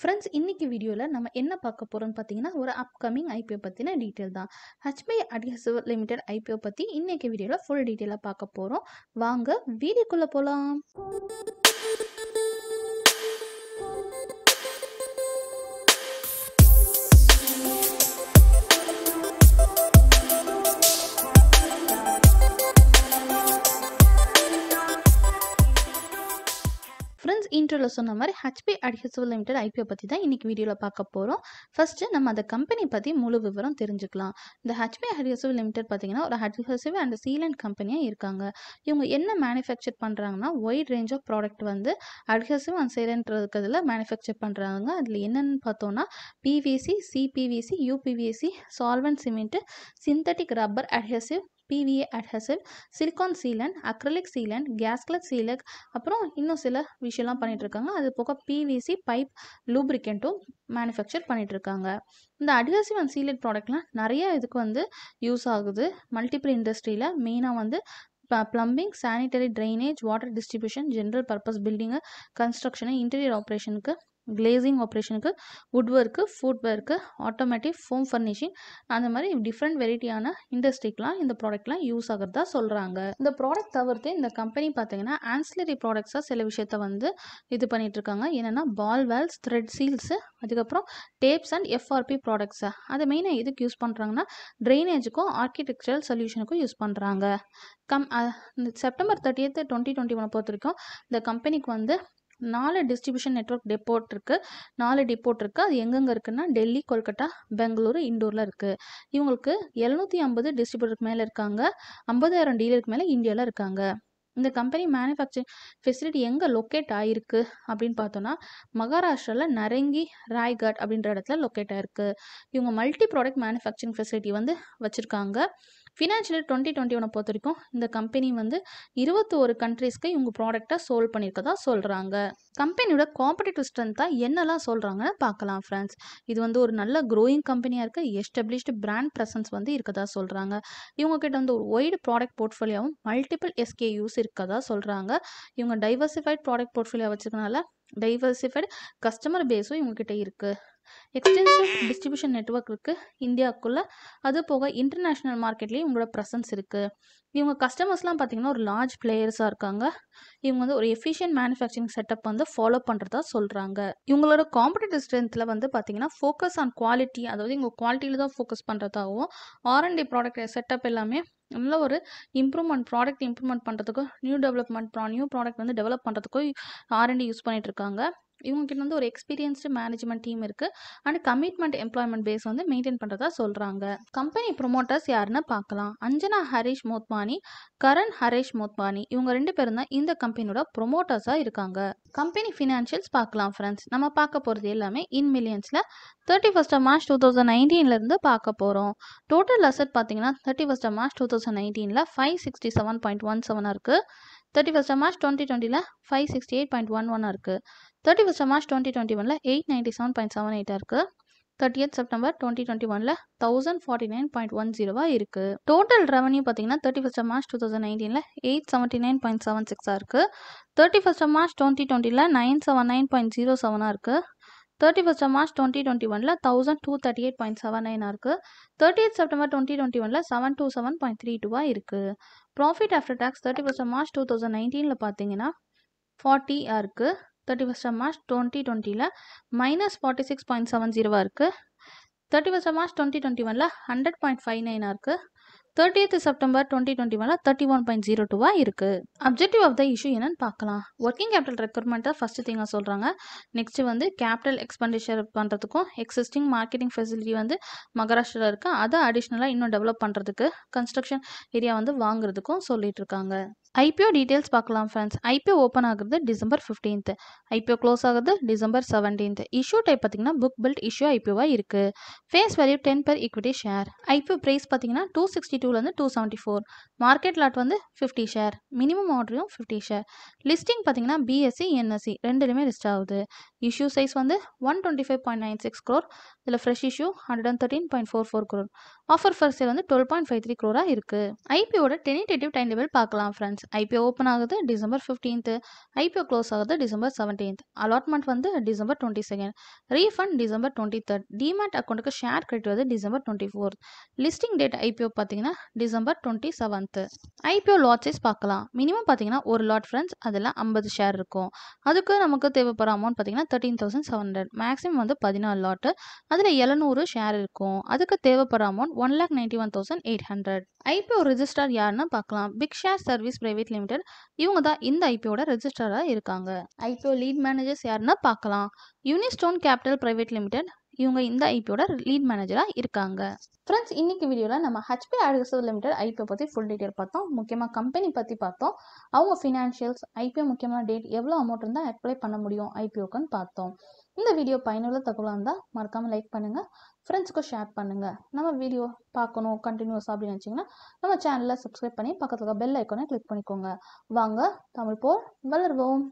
friends இன்றைக்கி வீடியோவில் நம்ம என்ன பார்க்க போகிறோம்னு பார்த்தீங்கன்னா ஒரு அப்கமிங் ஐபிஓ பற்றின டீட்டெயில் தான் ஹச்பை அடிஹசிவ் லிமிடெட் ஐபிஓ பற்றி இன்றைக்கி வீடியோவில் ஃபுல் டீட்டெயிலாக பார்க்க போகிறோம் வாங்க வீடியோக்குள்ளே போகலாம் வீடியோவில் சொன்ன மாதிரி ஹெச்பி அடிஹெச்எல் லிமிடெட் ஐபிஓ பற்றி தான் இன்றைக்கி வீடியோவில் பார்க்க போகிறோம் ஃபஸ்ட்டு நம்ம அந்த கம்பெனி பற்றி முழு விவரம் தெரிஞ்சுக்கலாம் இந்த ஹெச்பி அடிஹெசிவ் லிமிடெட் பார்த்திங்கன்னா ஒரு அடிஹெசிவ் அண்ட் சீலண்ட் கம்பெனியாக இருக்காங்க இவங்க என்ன மேனுஃபேக்சர் பண்ணுறாங்கன்னா ஒயிட் ரேஞ்ச் ஆஃப் ப்ராடக்ட் வந்து அடிஹெசிவ் அண்ட் சீலண்ட் இருக்கிறதுல மேனுஃபேக்சர் பண்ணுறாங்க அதில் என்னென்னு பார்த்தோன்னா PVC CPVC UPVC solvent cement synthetic rubber adhesive PVA adhesive silicone sealant acrylic sealant கேஸ்கலர் சீலக் அப்புறம் இன்னும் சில விஷயம்லாம் பண்ணிகிட்ருக்காங்க அது போக பிவிசி பைப் லூப்ரிகெண்ட்டும் மேனுஃபேக்சர் பண்ணிகிட்ருக்காங்க இந்த அட்ஹசிவ் அண்ட் சீலட் ப்ராடக்ட்லாம் நிறைய இதுக்கு வந்து யூஸ் ஆகுது மல்டிபிள் இண்டஸ்ட்ரியில் மெயினாக வந்து plumbing sanitary drainage water distribution general purpose building construction interior ஆப்ரேஷனுக்கு கிளேசிங் ஆப்ரேஷனுக்கு wood work foot work automatic foam furnishing அந்த மாதிரி டிஃப்ரெண்ட் வெரைட்டியான இண்டஸ்ட்ரிக்கெலாம் இந்த ப்ராடக்ட்லாம் யூஸ் ஆகிறதா சொல்கிறாங்க இந்த ப்ராடக்ட் தவிர்த்து இந்த கம்பெனி பார்த்தீங்கன்னா ஆன்சிலரி ப்ராடக்ட்ஸாக சில விஷயத்த வந்து இது பண்ணிகிட்ருக்காங்க என்னென்னா பால் வேல்ஸ் த்ரெட் சீல்ஸு அதுக்கப்புறம் டேப்ஸ் அண்ட் எஃப்ஆர்பி ப்ராடக்ட்ஸு அதை மெயினாக எதுக்கு யூஸ் பண்ணுறாங்கன்னா ட்ரைனேஜுக்கும் ஆர்கிடெக்சரல் சொல்யூஷனுக்கும் யூஸ் பண்ணுறாங்க கம் September thirtieth twenty twenty one பொறுத்த வரைக்கும் இந்த கம்பெனிக்கு வந்து நாலு டிஸ்ட்ரிபியூஷன் நெட்ஒர்க் டெப்போட் இருக்குது நாலு டிப்போர்ட் இருக்குது அது எங்கெங்கே இருக்குன்னா டெல்லி கொல்கட்டா பெங்களூரு இண்டூரில் இருக்குது இவங்களுக்கு எழுநூற்றி ஐம்பது டிஸ்ட்ரிபியூட்டருக்கு மேலே இருக்காங்க ஐம்பதாயிரம் டீலருக்கு மேலே இந்தியாவில் இருக்காங்க இந்த கம்பெனி மேனுஃபேக்சரிங் ஃபெசிலிட்டி எங்கே லொக்கேட் ஆகிருக்கு அப்படின்னு பார்த்தோன்னா மகாராஷ்டிராவில் நரங்கி ராய்கட் அப்படின்ற இடத்துல லொக்கேட் ஆகிருக்கு இவங்க மல்டி ப்ராடக்ட் மேனுஃபேக்சரிங் ஃபெசிலிட்டி வந்து வச்சுருக்காங்க ஃபினான்ஷியல் டுவெண்ட்டி டுவெண்ட்டி ஒன்றை பொறுத்த வரைக்கும் இந்த கம்பெனி வந்து ஒரு கண்ட்ரீஸ்க்கு இவங்க ப்ராடக்டை சோல்வ் பண்ணியிருக்கதா சொல்கிறாங்க கம்பெனியோட காம்படிட்டிவ் ஸ்ட்ரென்த்தாக என்னெல்லாம் சொல்கிறாங்கன்னு பார்க்கலாம் ஃப்ரெண்ட்ஸ் இது வந்து ஒரு நல்ல க்ரோயிங் கம்பெனியாக இருக்குது எஸ்டப்ளிஷ்டு பிராண்ட் ப்ரெசன்ஸ் வந்து இருக்கதா சொல்கிறாங்க இவங்கக்கிட்ட வந்து ஒரு ஒய்டு ப்ராடக்ட் போர்ட்ஃபோலியோவும் மல்டிபிள் எஸ்கே யூஸ் இருக்கதா சொல்கிறாங்க இவங்க டைவர்சிஃபைட் ப்ராடக்ட் போர்ட்ஃபோலியோ வச்சுருக்கனால டைவர்சிஃபைடு கஸ்டமர் பேஸும் இவங்கக்கிட்ட இருக்குது எக்ஸ்டென்சிவ் டிஸ்ட்ரிபியூஷன் நெட்ஒர்க் இருக்குது இந்தியாவுக்குள்ளே அது போக இன்டர்நேஷ்னல் மார்க்கெட்லேயும் இவங்களோட ப்ரெசன்ஸ் இருக்குது இவங்க கஸ்டமர்ஸ்லாம் பார்த்தீங்கன்னா ஒரு லார்ஜ் பிளேயர்ஸாக இருக்காங்க இவங்க வந்து ஒரு எஃபிஷியன்ட் மேனுஃபேக்சரிங் செட்டப் வந்து ஃபாலோ பண்ணுறதா சொல்கிறாங்க இவங்களோட காம்படிட்டிவ் ஸ்ட்ரென்த்தில் வந்து பார்த்தீங்கன்னா ஃபோக்கஸ் ஆன் குவாலிட்டி அதாவது இவங்க குவாலிட்டியில் தான் ஃபோக்கஸ் பண்ணுறதாகவும் ஆர்என்டி ப்ராடக்ட் செட்டப் எல்லாமே நல்ல ஒரு இம்ப்ரூவ்மெண்ட் ப்ராடக்ட் இம்ப்ரூவ்மெண்ட் பண்ணுறதுக்கும் நியூ டெவலப்மெண்ட் ப்ரா நியூ ப்ராடக்ட் வந்து டெவலப் பண்ணுறதுக்கோ ஆர்என்டி யூஸ் இருக்காங்க இவங்ககிட்ட வந்து ஒரு எக்ஸ்பீரியன்ஸ்டு மேனேஜ்மெண்ட் டீம் இருக்குது அண்ட் கமிட்மெண்ட் எம்ப்ளாய்மெண்ட் பேஸ் வந்து மெயின்டைன் பண்ணுறதா சொல்கிறாங்க கம்பெனி ப்ரொமோட்டர்ஸ் யாருன்னு பார்க்கலாம் அஞ்சனா ஹரீஷ் மோத்மானி கரண் ஹரீஷ் மோத்மானி இவங்க ரெண்டு பேரும் தான் இந்த கம்பெனியோட ப்ரொமோட்டர்ஸாக இருக்காங்க கம்பெனி ஃபினான்ஷியல்ஸ் பார்க்கலாம் ஃப்ரெண்ட்ஸ் நம்ம பார்க்க போகிறது எல்லாமே இன் மில்லியன்ஸ்ல thirty first of March two thousand நைன்டீன்லேருந்து பார்க்க போகிறோம் டோட்டல் அசட் பார்த்தீங்கன்னா thirty first of March two thousand நைன்டீனில் five sixty seven point one செவனா இருக்குது thirty first of March twenty டுவெண்ட்டில five sixty eight point one ஒன்னாக இருக்குது thirty first March twenty twenty ஒனில் eight ninety seven point seven எயிட்டாக இருக்குது eight September twenty twenty ஒனில் thousand forty nine point one ஜீரோவாக இருக்குது டோட்டல் ரெவன்யூ பார்த்தீங்கன்னா thirty first March two thousand நைன்டீனில் eight seventy nine point seven சிக்ஸாக இருக்குது தேர்ட்டி ஃபஸ்ட் மார்ச் டுவெண்ட்டி டுவெண்ட்டியில் nine seven nine point zero செவனாக இருக்குது thirty first March twenty twenty ஒனில் thousand two thirty eight point seven நைனாக இருக்குது எயிட் செப்டம்பர் டுவெண்ட்டி டுவெண்ட்டி ஒனில் seven two seven point three டூவாக இருக்குது profit after tax thirty first March two thousand நைன்டீனில் பார்த்தீங்கன்னா ஃபார்ட்டியாக இருக்குது thirty first of March twenty டுவெண்ட்டியில் minus forty six point seven ஜீரோவாக இருக்குது thirty first of March twenty twenty ஒனில் ஹண்ட்ரட் பாயிண்ட் ஃபைவ் நைனாக இருக்குது தேர்ட்டியத் செப்டம்பர் டுவெண்ட்டி டுவெண்ட்டி ஒனில் தேர்ட்டி ஒன் பாயிண்ட் ஜீரோ டூவாக இருக்குது அப்ஜெக்டிவ் ஆஃப் த இஷ்யூ என்னென்னு பார்க்கலாம் ஒர்க்கிங் கேபிட்டல் ரெக்யூர்மெண்ட்டாக ஃபஸ்ட்டு திங்காக சொல்கிறாங்க நெக்ஸ்ட் வந்து கேபிட்டல் எக்ஸ்பெண்டிச்சர் பண்ணுறதுக்கும் எக்ஸிஸ்டிங் மார்க்கெட்டிங் ஃபெசிலிட்டி வந்து மகாராஷ்டிராவில் இருக்குது அதை அடிஷ்னலாக இன்னும் டெவலப் பண்ணுறதுக்கு கன்ஸ்ட்ரக்ஷன் ஏரியா வந்து வாங்குறதுக்கும் சொல்லிகிட்ருக்காங்க ஐபிஓ டீட்டெயில்ஸ் பார்க்கலாம் ஃப்ரெண்ட்ஸ் ஐபிஓ ஓப்பன் ஆகுறது டிசம்பர் ஃபிஃப்டீன்த் ஐபிஓ க்ளோஸ் ஆகுது டிசம்பர் செவன்டீன்த் இஷ்யூ டைப் பார்த்தீங்கன்னா புக் பில்ட் இஷ்யூ ஐபிஓவாக இருக்குது face value ten per equity share IPO price பார்த்தீங்கன்னா டூ சிக்ஸ்டி டூலேருந்து two seventy four market lot வந்து fifty share minimum ஆர்டரும் fifty share listing பார்த்தீங்கன்னா BSE NSE ரெண்டுலையுமே லிஸ்ட் ஆகுது இஷ்யூ சைஸ் வந்து one twenty five point nine six crore இதில் fresh issue hundred and thirteen point four four crore offer first வந்து twelve point five three க்ரோராக இருக்குது ஐபிஓட டெனிடேட்டிவ் டைம் டேபிள் பார்க்கலாம் ஃப்ரெண்ட்ஸ் ஐபிஓ ஓப்பன் ஆகுது டிசம்பர் ஃபிஃப்டீன்த்து ஐபிஓ க்ளோஸ் ஆகுது December seventeenth allotment வந்து December twenty second refund December twenty third demat அக்கௌண்ட்டுக்கு share credit வந்து December twenty fourth listing date IPO பார்த்தீங்கன்னா December twenty seventh IPO lot பார்க்கலாம் minimum பார்த்தீங்கன்னா ஒரு lot friends அதில் ஐம்பது ஷேர் இருக்கும் அதுக்கு நமக்கு தேவைப்படுற அமௌண்ட் பார்த்தீங்கன்னா thirteen thousand seven hundred maximum வந்து பதினாலு லாட்டு அதில் எழுநூறு ஷேர் இருக்கும் அதுக்கு தேவைப்படுற amount one lakh ninety one thousand eight hundred IPO registrar யாருன்னு பார்க்கலாம் big share service private private limited இவங்க தான் இந்த ஐபிஓட ரெஜிஸ்டராக இருக்காங்க ஐபிஓ லீட் மேனேஜர்ஸ் யாருன்னா பார்க்கலாம் யூனிஸ்டோன் கேபிட்டல் பிரைவேட் லிமிடெட் இவங்க இந்த ஐபியோட லீட் மேனேஜராக இருக்காங்க ஃப்ரெண்ட்ஸ் இன்னைக்கு வீடியோவில் நம்ம ஹெச்பி அழகசூர் லிமிடெட் ஐபிஓ பற்றி ஃபுல் டீட்டெயில் பார்த்தோம் முக்கியமாக கம்பெனி பற்றி பார்த்தோம் அவங்க ஃபினான்ஷியல்ஸ் ஐபிஓ முக்கியமான டேட் எவ்வளோ அமௌண்ட் இருந்தால் அப்ளை பண்ண முடியும் ஐபிஓக்குன்னு பார்த்தோம் இந்த வீடியோ பயனுள்ள தகவலாக இருந்தால் மறக்காமல் லைக் பண்ணுங்கள் ஃப்ரெண்ட்ஸுக்கும் ஷேர் பண்ணுங்கள் நம்ம வீடியோ பார்க்கணும் கண்டினியூஸ் அப்படின்னு வச்சிங்கன்னா நம்ம சேனலில் சப்ஸ்கிரைப் பண்ணி பக்கத்தில் பெல் ஐக்கோனை கிளிக் பண்ணிக்கோங்க வாங்க தமிழ் போல் வளர்வோம்